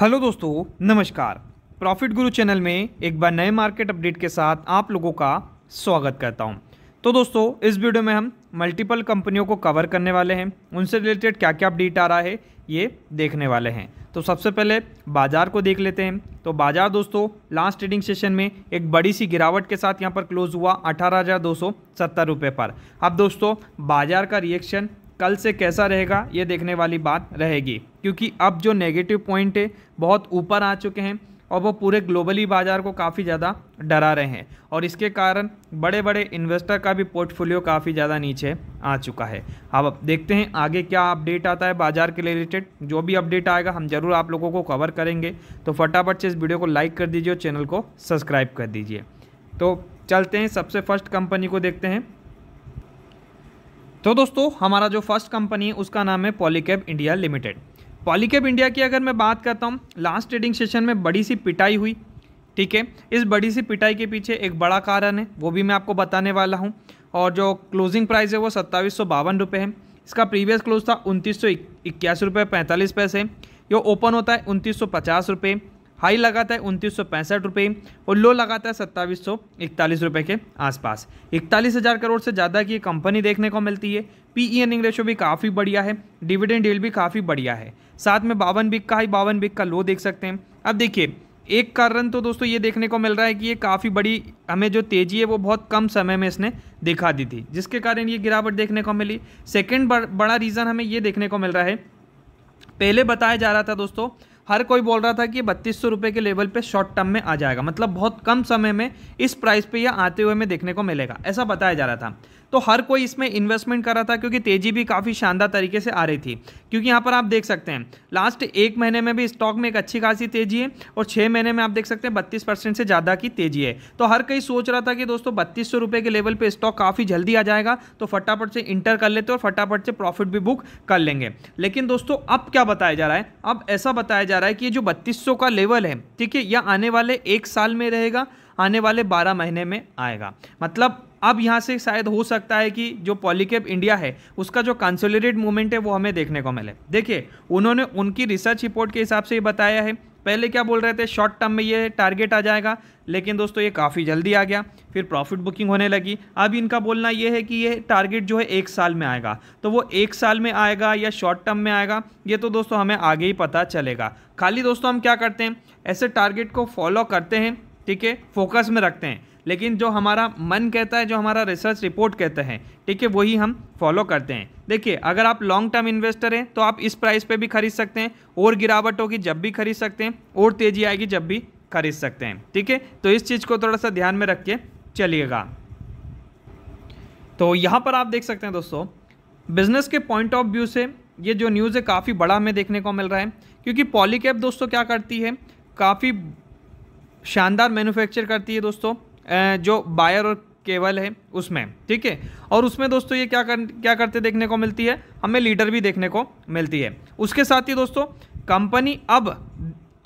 hello दोस्तों नमस्कार profit गुरु चैनल में एक बार नए मार्केट अपडेट के साथ आप लोगों का स्वागत करता हूं तो दोस्तों इस वीडियो में हम मल्टीपल कंपनियों को कवर करने वाले हैं उनसे रिलेटेड क्या क्या अपडेट आ रहा है ये देखने वाले हैं तो सबसे पहले बाज़ार को देख लेते हैं तो बाज़ार दोस्तों लास्ट ट्रेडिंग सेशन में एक बड़ी सी गिरावट के साथ यहाँ पर क्लोज हुआ अठारह रुपये पर अब दोस्तों बाज़ार का रिएक्शन कल से कैसा रहेगा ये देखने वाली बात रहेगी क्योंकि अब जो नेगेटिव पॉइंट है बहुत ऊपर आ चुके हैं और वो पूरे ग्लोबली बाज़ार को काफ़ी ज़्यादा डरा रहे हैं और इसके कारण बड़े बड़े इन्वेस्टर का भी पोर्टफोलियो काफ़ी ज़्यादा नीचे आ चुका है अब देखते हैं आगे क्या अपडेट आता है बाज़ार के रिलेटेड जो भी अपडेट आएगा हम ज़रूर आप लोगों को कवर करेंगे तो फटाफट से इस वीडियो को लाइक कर दीजिए और चैनल को सब्सक्राइब कर दीजिए तो चलते हैं सबसे फर्स्ट कंपनी को देखते हैं तो दोस्तों हमारा जो फर्स्ट कंपनी है उसका नाम है Polycab India limited Polycab India की अगर मैं बात करता हूँ लास्ट ट्रेडिंग सेशन में बड़ी सी पिटाई हुई ठीक है इस बड़ी सी पिटाई के पीछे एक बड़ा कारण है वो भी मैं आपको बताने वाला हूँ और जो क्लोजिंग प्राइस है वो सत्ताईस सौ बावन रुपये है इसका प्रीवियस क्लोज था उनतीस सौ इक्यासी रुपये पैंतालीस पैसे जो ओपन होता है उनतीस सौ पचास रुपये हाई लगाता है उनतीस सौ पैंसठ रुपये और लो लगाता है सत्ताईस सौ इकतालीस रुपये के आसपास इकतालीस हज़ार करोड़ से ज़्यादा की कंपनी देखने को मिलती है पी ई एन रेशो भी काफ़ी बढ़िया है डिविडेंड डील भी काफ़ी बढ़िया है साथ में बावन बिक का हाई बावन बिक का लो देख सकते हैं अब देखिए एक कारण तो दोस्तों ये देखने को मिल रहा है कि ये काफ़ी बड़ी हमें जो तेज़ी है वो बहुत कम समय में इसने दिखा दी थी जिसके कारण ये गिरावट देखने को मिली सेकेंड बड़ा रीज़न हमें ये देखने को मिल रहा है पहले बताया जा रहा था दोस्तों हर कोई बोल रहा था कि बत्तीस सौ के लेवल पे शॉर्ट टर्म में आ जाएगा मतलब बहुत कम समय में इस प्राइस पे यह आते हुए में देखने को मिलेगा ऐसा बताया जा रहा था तो हर कोई इसमें इन्वेस्टमेंट कर रहा था क्योंकि तेजी भी काफ़ी शानदार तरीके से आ रही थी क्योंकि यहाँ पर आप देख सकते हैं लास्ट एक महीने में भी स्टॉक में एक अच्छी खासी तेजी है और छः महीने में आप देख सकते हैं बत्तीस परसेंट से ज़्यादा की तेजी है तो हर कोई सोच रहा था कि दोस्तों बत्तीस सौ रुपये के लेवल पर स्टॉक काफ़ी जल्दी आ जाएगा तो फटाफट से इंटर कर लेते और फटाफट से प्रॉफिट भी बुक कर लेंगे लेकिन दोस्तों अब क्या बताया जा रहा है अब ऐसा बताया जा रहा है कि जो बत्तीस का लेवल है ठीक है यह आने वाले एक साल में रहेगा आने वाले 12 महीने में आएगा मतलब अब यहाँ से शायद हो सकता है कि जो पॉलीकेप इंडिया है उसका जो कंसोलिडेट मूवमेंट है वो हमें देखने को मिले देखिए उन्होंने उनकी रिसर्च रिपोर्ट के हिसाब से ही बताया है पहले क्या बोल रहे थे शॉर्ट टर्म में ये टारगेट आ जाएगा लेकिन दोस्तों ये काफ़ी जल्दी आ गया फिर प्रॉफिट बुकिंग होने लगी अब इनका बोलना ये है कि ये टारगेट जो है एक साल में आएगा तो वो एक साल में आएगा या शॉर्ट टर्म में आएगा ये तो दोस्तों हमें आगे ही पता चलेगा खाली दोस्तों हम क्या करते हैं ऐसे टारगेट को फॉलो करते हैं ठीक है फोकस में रखते हैं लेकिन जो हमारा मन कहता है जो हमारा रिसर्च रिपोर्ट कहते हैं ठीक है वही हम फॉलो करते हैं देखिए अगर आप लॉन्ग टर्म इन्वेस्टर हैं तो आप इस प्राइस पे भी खरीद सकते हैं और गिरावट होगी जब भी खरीद सकते हैं और तेज़ी आएगी जब भी खरीद सकते हैं ठीक है तो इस चीज़ को थोड़ा सा ध्यान में रख के चलिएगा तो यहाँ पर आप देख सकते हैं दोस्तों बिजनेस के पॉइंट ऑफ व्यू से ये जो न्यूज़ है काफ़ी बड़ा हमें देखने को मिल रहा है क्योंकि पॉलीकैप दोस्तों क्या करती है काफ़ी शानदार मैन्युफैक्चर करती है दोस्तों जो बायर और केवल है उसमें ठीक है और उसमें दोस्तों ये क्या कर क्या करते देखने को मिलती है हमें लीडर भी देखने को मिलती है उसके साथ ही दोस्तों कंपनी अब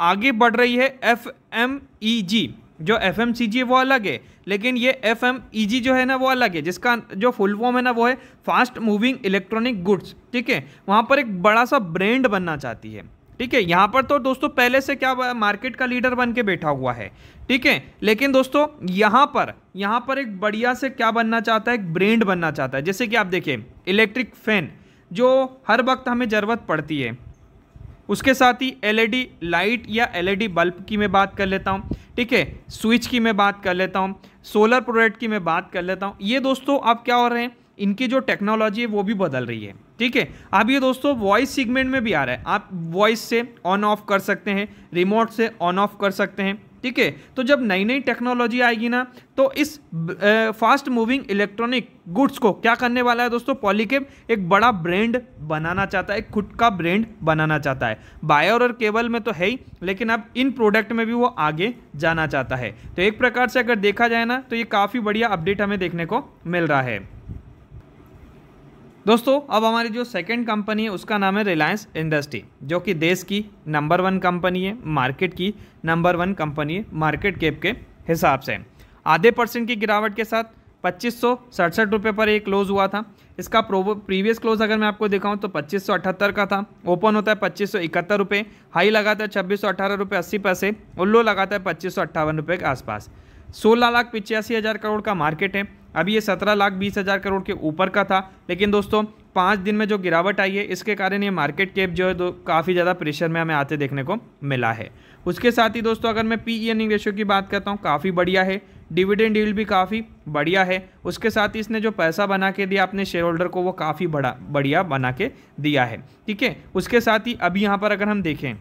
आगे बढ़ रही है एफ एम ई जी जो एफ एम सी जी है वो अलग है लेकिन ये एफ एम ई जी जो है ना वो अलग है जिसका जो फुल फॉर्म है ना वो है फास्ट मूविंग इलेक्ट्रॉनिक गुड्स ठीक है वहाँ पर एक बड़ा सा ब्रांड बनना चाहती है ठीक है यहाँ पर तो दोस्तों पहले से क्या मार्केट का लीडर बन के बैठा हुआ है ठीक है लेकिन दोस्तों यहाँ पर यहाँ पर एक बढ़िया से क्या बनना चाहता है एक ब्रांड बनना चाहता है जैसे कि आप देखें इलेक्ट्रिक फैन जो हर वक्त हमें ज़रूरत पड़ती है उसके साथ ही एलईडी लाइट या एलईडी बल्ब की मैं बात कर लेता हूँ ठीक है स्विच की मैं बात कर लेता हूँ सोलर प्रोडक्ट की मैं बात कर लेता हूँ ये दोस्तों आप क्या हो रहे हैं इनकी जो टेक्नोलॉजी है वो भी बदल रही है ठीक है अब ये दोस्तों वॉइस सीगमेंट में भी आ रहा है आप वॉइस से ऑन ऑफ कर सकते हैं रिमोट से ऑन ऑफ कर सकते हैं ठीक है तो जब नई नई टेक्नोलॉजी आएगी ना तो इस फास्ट मूविंग इलेक्ट्रॉनिक गुड्स को क्या करने वाला है दोस्तों पॉलीकेब एक बड़ा ब्रांड बनाना चाहता है खुद का ब्रांड बनाना चाहता है बायर और केबल में तो है ही लेकिन अब इन प्रोडक्ट में भी वो आगे जाना चाहता है तो एक प्रकार से अगर देखा जाए ना तो ये काफ़ी बढ़िया अपडेट हमें देखने को मिल रहा है दोस्तों अब हमारी जो सेकंड कंपनी है उसका नाम है रिलायंस इंडस्ट्री जो कि देश की नंबर वन कंपनी है मार्केट की नंबर वन कंपनी है मार्केट कैप के हिसाब से आधे परसेंट की गिरावट के साथ पच्चीस सौ सड़सठ रुपये पर एक क्लोज़ हुआ था इसका प्रीवियस क्लोज अगर मैं आपको दिखाऊं तो पच्चीस सौ का था ओपन होता है पच्चीस सौ इकहत्तर रुपये हाई लगाता है छब्बीस सौ रुपये अस्सी पैसे और लो लगाता है पच्चीस सौ अट्ठावन रुपये के आसपास सोलह लाख पिचासी हज़ार करोड़ का मार्केट है अभी ये सत्रह लाख बीस हज़ार करोड़ के ऊपर का था लेकिन दोस्तों पाँच दिन में जो गिरावट आई है इसके कारण ये मार्केट कैप जो है काफ़ी ज़्यादा प्रेशर में हमें आते देखने को मिला है उसके साथ ही दोस्तों अगर मैं पी ई एनिंग रेशियो की बात करता हूँ काफ़ी बढ़िया है डिविडेंड डील भी काफ़ी बढ़िया है उसके साथ ही इसने जो पैसा बना के दिया अपने शेयर होल्डर को वो काफ़ी बड़ा बढ़िया बना के दिया है ठीक है उसके साथ ही अभी यहाँ पर अगर हम देखें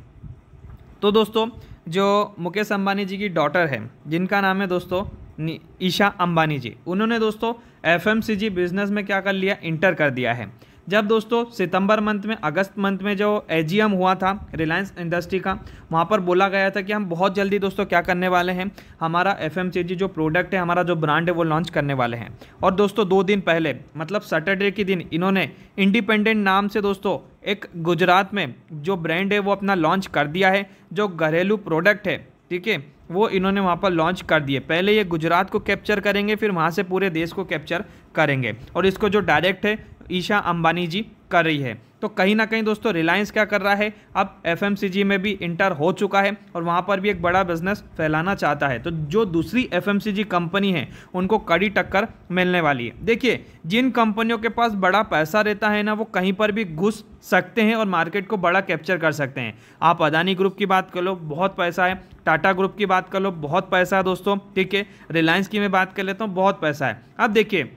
तो दोस्तों जो मुकेश अंबानी जी की डॉटर है जिनका नाम है दोस्तों ईशा अंबानी जी उन्होंने दोस्तों एफएमसीजी बिजनेस में क्या कर लिया इंटर कर दिया है जब दोस्तों सितंबर मंथ में अगस्त मंथ में जो एजीएम हुआ था रिलायंस इंडस्ट्री का वहाँ पर बोला गया था कि हम बहुत जल्दी दोस्तों क्या करने वाले हैं हमारा एफ जो प्रोडक्ट है हमारा जो ब्रांड है वो लॉन्च करने वाले हैं और दोस्तों दो दिन पहले मतलब सैटरडे के दिन इन्होंने इंडिपेंडेंट नाम से दोस्तों एक गुजरात में जो ब्रांड है वो अपना लॉन्च कर दिया है जो घरेलू प्रोडक्ट है ठीक है वो इन्होंने वहाँ पर लॉन्च कर दिए पहले ये गुजरात को कैप्चर करेंगे फिर वहाँ से पूरे देश को कैप्चर करेंगे और इसको जो डायरेक्ट है ईशा अंबानी जी कर रही है तो कहीं ना कहीं दोस्तों रिलायंस क्या कर रहा है अब एफ में भी इंटर हो चुका है और वहाँ पर भी एक बड़ा बिजनेस फैलाना चाहता है तो जो दूसरी एफ कंपनी है उनको कड़ी टक्कर मिलने वाली है देखिए जिन कंपनियों के पास बड़ा पैसा रहता है ना वो कहीं पर भी घुस सकते हैं और मार्केट को बड़ा कैप्चर कर सकते हैं आप अदानी ग्रुप की बात कर लो बहुत पैसा है टाटा ग्रुप की बात कर लो बहुत पैसा है दोस्तों ठीक है रिलायंस की मैं बात कर लेता हूँ बहुत पैसा है अब देखिए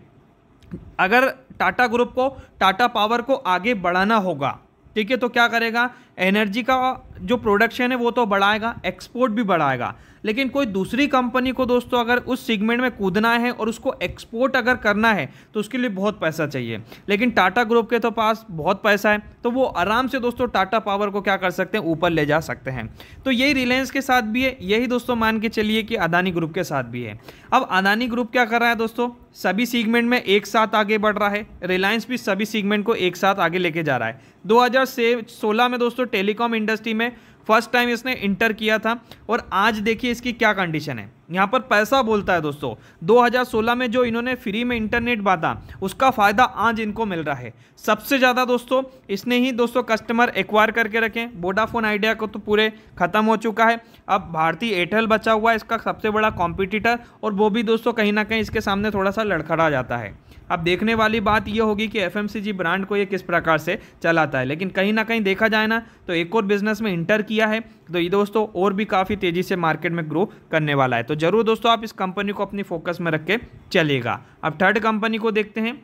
अगर टाटा ग्रुप को टाटा पावर को आगे बढ़ाना होगा ठीक है तो क्या करेगा एनर्जी का जो प्रोडक्शन है वो तो बढ़ाएगा एक्सपोर्ट भी बढ़ाएगा लेकिन कोई दूसरी कंपनी को दोस्तों अगर उस सेगमेंट में कूदना है और उसको एक्सपोर्ट अगर करना है तो उसके लिए बहुत पैसा चाहिए लेकिन टाटा ग्रुप के तो पास बहुत पैसा है तो वो आराम से दोस्तों टाटा पावर को क्या कर सकते हैं ऊपर ले जा सकते हैं तो यही रिलायंस के साथ भी है यही दोस्तों मान के चलिए कि अदानी ग्रुप के साथ भी है अब अदानी ग्रुप क्या कर रहा है दोस्तों सभी सीगमेंट में एक साथ आगे बढ़ रहा है रिलायंस भी सभी सीगमेंट को एक साथ आगे लेके जा रहा है दो में दोस्तों दोस्तों टेलीकॉम इंडस्ट्री में फर्स्ट टाइम इसने इंटर किया था और आज देखिए इसकी क्या कंडीशन है यहाँ पर पैसा बोलता है दोस्तों 2016 में जो इन्होंने फ्री में इंटरनेट बांधा उसका फ़ायदा आज इनको मिल रहा है सबसे ज़्यादा दोस्तों इसने ही दोस्तों कस्टमर एक्वायर करके रखे वोडाफोन आइडिया को तो पूरे ख़त्म हो चुका है अब भारतीय एयरटेल बचा हुआ है इसका सबसे बड़ा कॉम्पिटिटर और वो भी दोस्तों कहीं ना कहीं इसके सामने थोड़ा सा लड़खड़ा जाता है अब देखने वाली बात यह होगी कि एफ ब्रांड को ये किस प्रकार से चलाता है लेकिन कहीं ना कहीं देखा जाए ना तो एक और बिजनेस में इंटर किया है तो ये दोस्तों और भी काफ़ी तेज़ी से मार्केट में ग्रो करने वाला है तो ज़रूर दोस्तों आप इस कंपनी को अपनी फोकस में रख के चलेगा अब थर्ड कंपनी को देखते हैं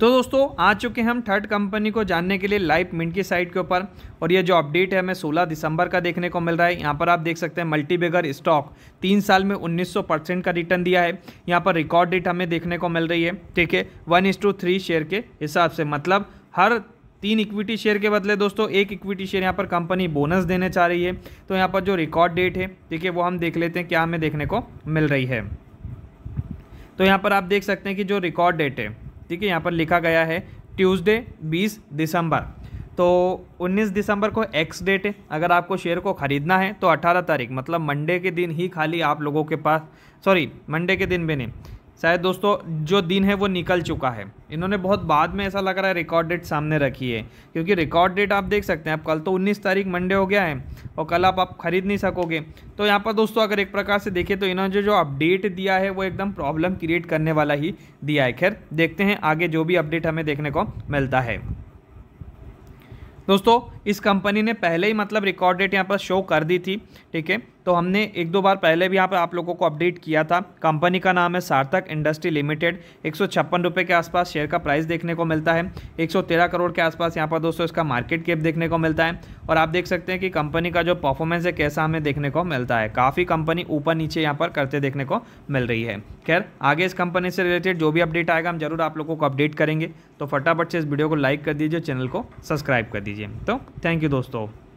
तो दोस्तों आ चुके हैं हम थर्ड कंपनी को जानने के लिए लाइव मिंट की साइट के ऊपर और ये जो अपडेट है हमें 16 दिसंबर का देखने को मिल रहा है यहाँ पर आप देख सकते हैं मल्टीबेगर स्टॉक तीन साल में 1900 परसेंट का रिटर्न दिया है यहाँ पर रिकॉर्ड डेट हमें देखने को मिल रही है ठीक है वन इस टू थ्री शेयर के हिसाब से मतलब हर तीन इक्विटी शेयर के बदले दोस्तों एक इक्विटी शेयर यहाँ पर कंपनी बोनस देने चाह रही है तो यहाँ पर जो रिकॉर्ड डेट है ठीक है वो हम देख लेते हैं क्या हमें देखने को मिल रही है तो यहाँ पर आप देख सकते हैं कि जो रिकॉर्ड डेट है ठीक है यहाँ पर लिखा गया है ट्यूसडे 20 दिसंबर तो 19 दिसंबर को एक्स डेट है अगर आपको शेयर को ख़रीदना है तो 18 तारीख मतलब मंडे के दिन ही खाली आप लोगों के पास सॉरी मंडे के दिन भी नहीं शायद दोस्तों जो दिन है वो निकल चुका है इन्होंने बहुत बाद में ऐसा लग रहा है रिकॉर्ड डेट सामने रखी है क्योंकि रिकॉर्ड डेट आप देख सकते हैं आप कल तो 19 तारीख मंडे हो गया है और कल आप आप खरीद नहीं सकोगे तो यहाँ पर दोस्तों अगर एक प्रकार से देखें तो इन्होंने जो जो अपडेट दिया है वो एकदम प्रॉब्लम क्रिएट करने वाला ही दिया है खैर देखते हैं आगे जो भी अपडेट हमें देखने को मिलता है दोस्तों इस कंपनी ने पहले ही मतलब रिकॉर्ड डेट यहाँ पर शो कर दी थी ठीक है तो हमने एक दो बार पहले भी यहाँ पर आप लोगों को अपडेट किया था कंपनी का नाम है सार्थक इंडस्ट्री लिमिटेड एक सौ के आसपास शेयर का प्राइस देखने को मिलता है 113 करोड़ के आसपास यहाँ पर दोस्तों इसका मार्केट कैप देखने को मिलता है और आप देख सकते हैं कि कंपनी का जो परफॉर्मेंस है कैसा हमें देखने को मिलता है काफ़ी कंपनी ऊपर नीचे यहाँ पर करते देखने को मिल रही है खैर आगे इस कंपनी से रिलेटेड जो भी अपडेट आएगा हम जरूर आप लोगों को अपडेट करेंगे तो फटाफट से इस वीडियो को लाइक कर दीजिए चैनल को सब्सक्राइब कर दीजिए तो थैंक यू दोस्तों